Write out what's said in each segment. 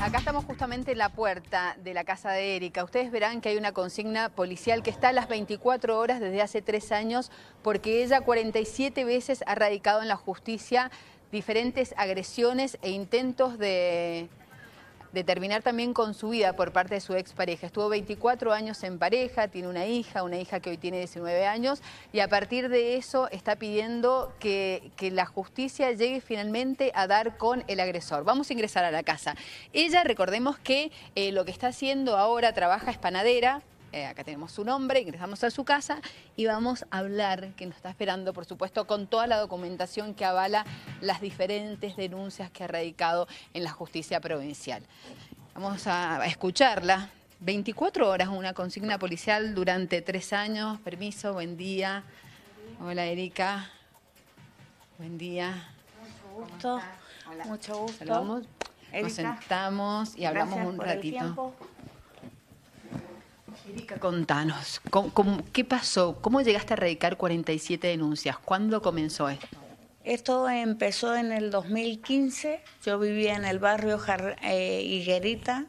Acá estamos justamente en la puerta de la casa de Erika. Ustedes verán que hay una consigna policial que está a las 24 horas desde hace tres años porque ella 47 veces ha radicado en la justicia diferentes agresiones e intentos de terminar también con su vida por parte de su expareja. Estuvo 24 años en pareja, tiene una hija, una hija que hoy tiene 19 años, y a partir de eso está pidiendo que, la justicia llegue finalmente a dar con el agresor. Vamos a ingresar a la casa. Ella, recordemos que eh, lo que está haciendo ahora, trabaja es panadera, eh, acá tenemos su nombre, ingresamos a su casa y vamos a hablar, que nos está esperando, por supuesto, con toda la documentación que avala las diferentes denuncias que ha radicado en la justicia provincial. Vamos a escucharla. 24 horas una consigna policial durante tres años. Permiso, buen día. Hola, Erika. Buen día. Mucho gusto. Mucho gusto. Saludamos. nos sentamos y hablamos un ratito contanos, qué pasó? ¿Cómo llegaste a radicar 47 denuncias? ¿Cuándo comenzó esto? Esto empezó en el 2015. Yo vivía en el barrio eh, Higuerita.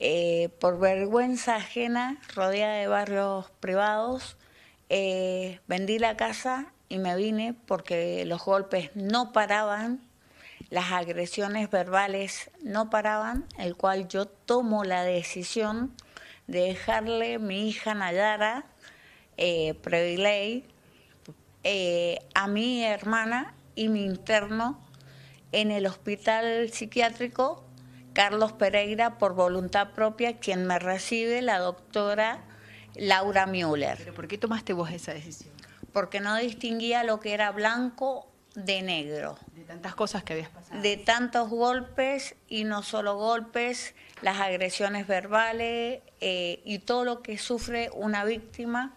Eh, por vergüenza ajena, rodeada de barrios privados, eh, vendí la casa y me vine porque los golpes no paraban, las agresiones verbales no paraban, el cual yo tomo la decisión dejarle mi hija Nayara eh, eh, a mi hermana y mi interno en el hospital psiquiátrico Carlos Pereira por voluntad propia, quien me recibe la doctora Laura Müller. por qué tomaste vos esa decisión? Porque no distinguía lo que era blanco de negro. De tantas cosas que habías pasado. De tantos golpes y no solo golpes, las agresiones verbales eh, y todo lo que sufre una víctima.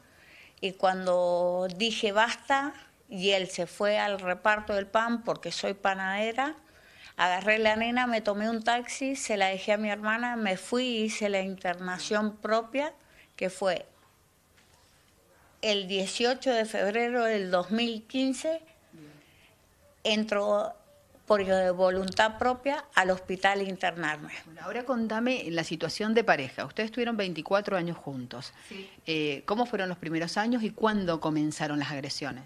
Y cuando dije basta y él se fue al reparto del pan porque soy panadera, agarré la nena, me tomé un taxi, se la dejé a mi hermana, me fui y hice la internación propia que fue el 18 de febrero del 2015 Entro, por voluntad propia al hospital internarme. ahora contame la situación de pareja. Ustedes tuvieron 24 años juntos. Eh, ¿Cómo fueron los primeros años y cuándo comenzaron las agresiones?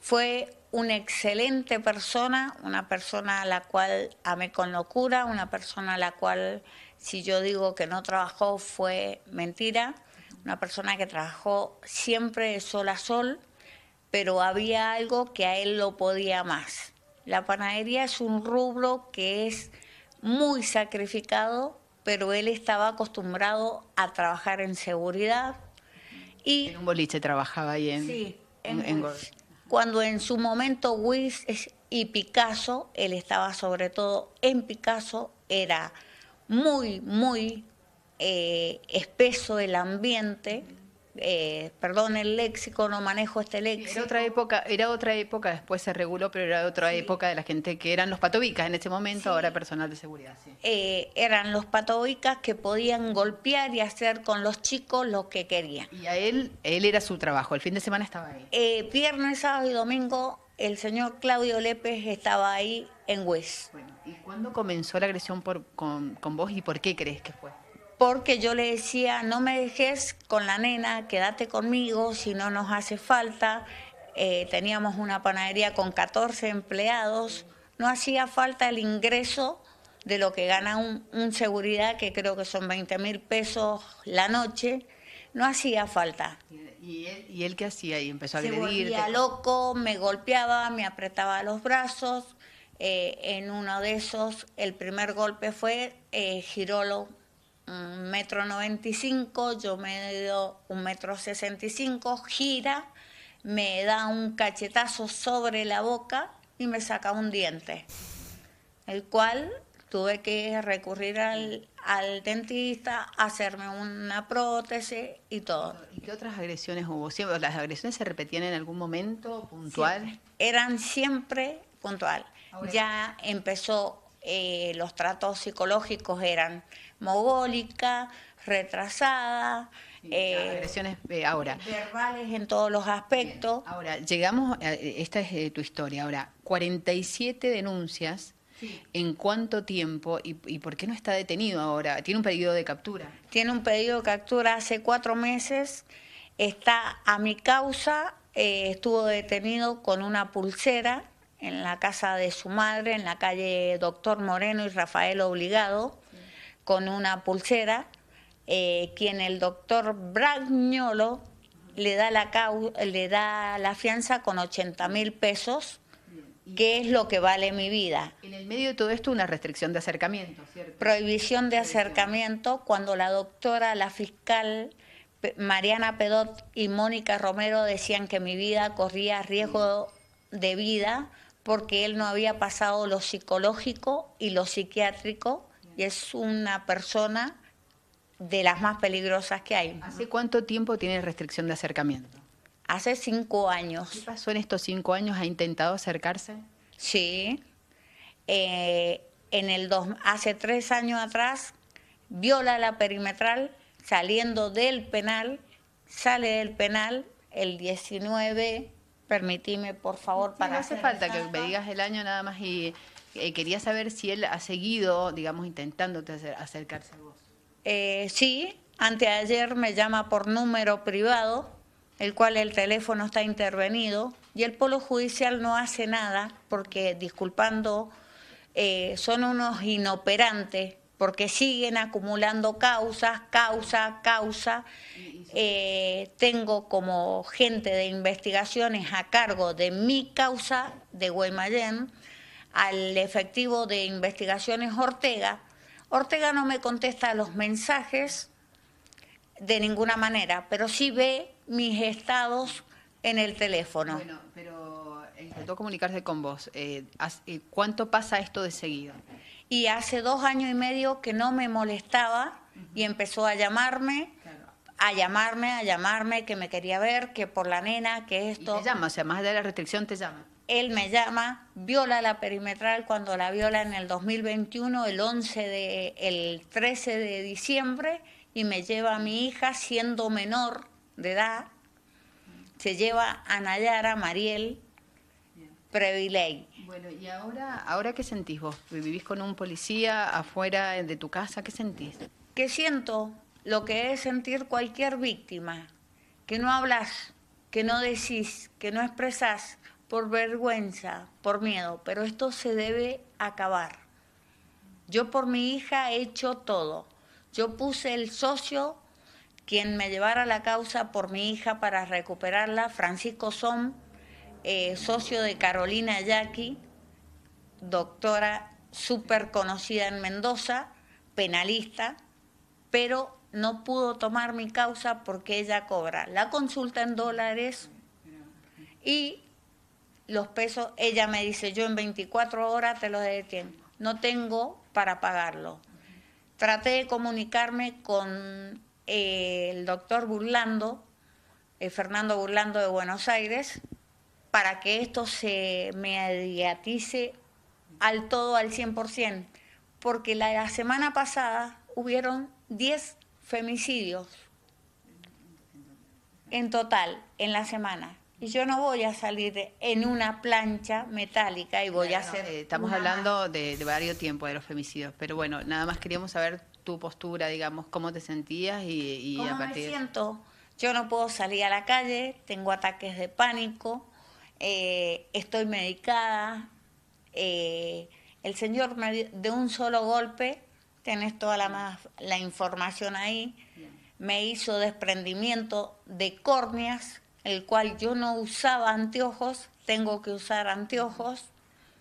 Fue una excelente persona, una persona a la cual amé con locura, una persona a la cual, si yo digo que no trabajó, fue mentira. Una persona que trabajó siempre de sol a sol, pero había algo que a él lo podía más. La panadería es un rubro que es muy sacrificado, pero él estaba acostumbrado a trabajar en seguridad. Y, en un boliche trabajaba ahí en... Sí, en, cuando en su momento Wiz y Picasso, él estaba sobre todo en Picasso, era muy, muy eh, espeso el ambiente eh, perdón el léxico, no manejo este léxico. Era otra época, era otra época, después se reguló, pero era otra época de la gente que eran los patobicas en ese momento, ahora personal de seguridad. Eh, eran los patobicas que podían golpear y hacer con los chicos lo que querían. Y a él, él era su trabajo, el fin de semana estaba ahí. Eh, viernes, sábado y domingo el señor Claudio Lépez estaba ahí en Hues. ¿Y cuándo comenzó la agresión con, con vos y por qué crees que fue? porque yo le decía, no me dejes con la nena, quédate conmigo si no nos hace falta. Eh, teníamos una panadería con 14 empleados, no hacía falta el ingreso de lo que gana un, seguridad, que creo que son 20 mil pesos la noche, no hacía falta. ¿Y él, qué hacía? Y empezó a agredir. Se volvía loco, me golpeaba, me apretaba los brazos. Eh, en uno de esos, el primer golpe fue eh, Girolo un metro noventa y cinco, yo medio un metro sesenta y gira, me da un cachetazo sobre la boca y me saca un diente, el cual tuve que recurrir al, al dentista, hacerme una prótesis y todo. ¿Y qué otras agresiones hubo? ¿Siempre, ¿Las agresiones se repetían en algún momento puntual? Eran siempre puntual. Ya empezó eh, los tratos psicológicos eran mogólica, retrasada. Eh, eh, ahora. Verbales en todos los aspectos. Ahora, llegamos, esta es tu historia, ahora, 47 denuncias. ¿En cuánto tiempo y, y, por qué no está detenido ahora? ¿Tiene un pedido de captura? Tiene un pedido de captura hace cuatro meses. Está a mi causa, estuvo detenido con una pulsera en la casa de su madre, en la calle Doctor Moreno y Rafael Obligado, con una pulsera, eh, quien el doctor Bragnolo le da la, le da la fianza con 80 mil pesos, que es lo que vale mi vida. En el medio de todo esto, una restricción de acercamiento, ¿cierto? Prohibición de acercamiento cuando la doctora, la fiscal... Mariana Pedot y Mónica Romero decían que mi vida corría riesgo de vida porque él no había pasado lo psicológico y lo psiquiátrico y es una persona de las más peligrosas que hay. ¿Hace cuánto tiempo tiene restricción de acercamiento? Hace cinco años. ¿Qué pasó en estos cinco años? ¿Ha intentado acercarse? Sí. Eh, en el hace tres años atrás viola la perimetral saliendo del penal, sale del penal el 19 Permitime, por favor, para... No hace falta que me digas el año nada más y eh, quería saber si él ha seguido, digamos, intentándote acercarse a vos. Eh, sí, anteayer me llama por número privado, el cual el teléfono está intervenido y el polo judicial no hace nada porque, disculpando, eh, son unos inoperantes porque siguen acumulando causas, causa, causa. Eh, tengo como gente de investigaciones a cargo de mi causa de Guaymallén al efectivo de investigaciones Ortega. Ortega no me contesta los mensajes de ninguna manera, pero sí ve mis estados en el teléfono. Bueno, pero intentó comunicarse con vos. Eh, eh, ¿Cuánto pasa esto de seguido? y hace dos años y medio que no me molestaba y empezó a llamarme, a llamarme, a llamarme, que me quería ver, que por la nena, que esto. te llama, o sea, más allá de la restricción te llama. Él me llama, viola la perimetral cuando la viola en el 2021, el 11 de, el 13 de diciembre, y me lleva a mi hija siendo menor de edad, se lleva a Nayara Mariel Previley bueno, y ahora, ahora qué sentís vos? ¿Vivís con un policía afuera de tu casa? ¿Qué sentís? Que siento lo que es sentir cualquier víctima, que no hablas, que no decís, que no expresás por vergüenza, por miedo, pero esto se debe acabar. Yo por mi hija he hecho todo. Yo puse el socio quien me llevara la causa por mi hija para recuperarla, Francisco Som, eh, socio de Carolina Yaqui, doctora súper conocida en Mendoza, penalista, pero no pudo tomar mi causa porque ella cobra la consulta en dólares y los pesos, ella me dice, yo en 24 horas te los tiempo. no tengo para pagarlo. Traté de comunicarme con eh, el doctor Burlando, eh, Fernando Burlando de Buenos Aires, para que esto se mediatice al todo al 100%, porque la, semana pasada hubieron 10 femicidios en total en la semana. Y yo no voy a salir en una plancha metálica y voy a hacer... Eh, estamos hablando de, varios tiempos de los femicidios, pero bueno, nada más queríamos saber tu postura, digamos, cómo te sentías y, y ¿Cómo a partir... Me siento? Yo no puedo salir a la calle, tengo ataques de pánico, eh, estoy medicada, eh, el Señor de un solo golpe, tenés toda la, la información ahí, me hizo desprendimiento de córneas, el cual yo no usaba anteojos, tengo que usar anteojos,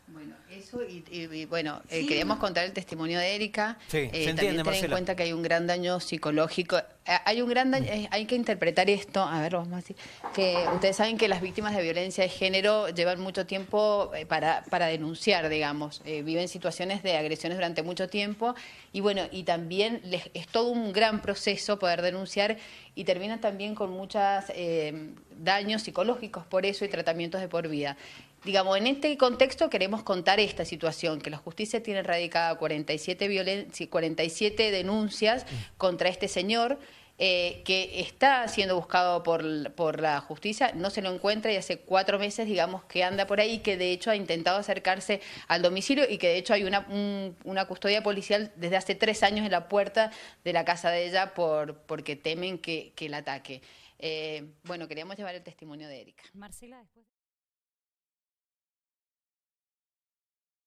bueno, eso y, bueno, eh, queríamos contar el testimonio de Erika. Sí, eh, se también tener en cuenta que hay un gran daño psicológico. Eh, hay un gran daño, hay que interpretar esto, a ver, vamos a decir, que ustedes saben que las víctimas de violencia de género llevan mucho tiempo para, para denunciar, digamos, viven situaciones de agresiones durante mucho tiempo y bueno, y también les, es todo un gran proceso poder denunciar y termina también con muchos daños psicológicos por eso y tratamientos de por vida digamos, en este contexto queremos contar esta situación, que la justicia tiene radicada 47, violen 47 denuncias contra este señor. Eh, que está siendo buscado por, por, la justicia, no se lo encuentra y hace cuatro meses, digamos, que anda por ahí, que de hecho ha intentado acercarse al domicilio y que de hecho hay una, una custodia policial desde hace tres años en la puerta de la casa de ella por, porque temen que, que la ataque. Eh, bueno, queríamos llevar el testimonio de Erika. Marcela, después...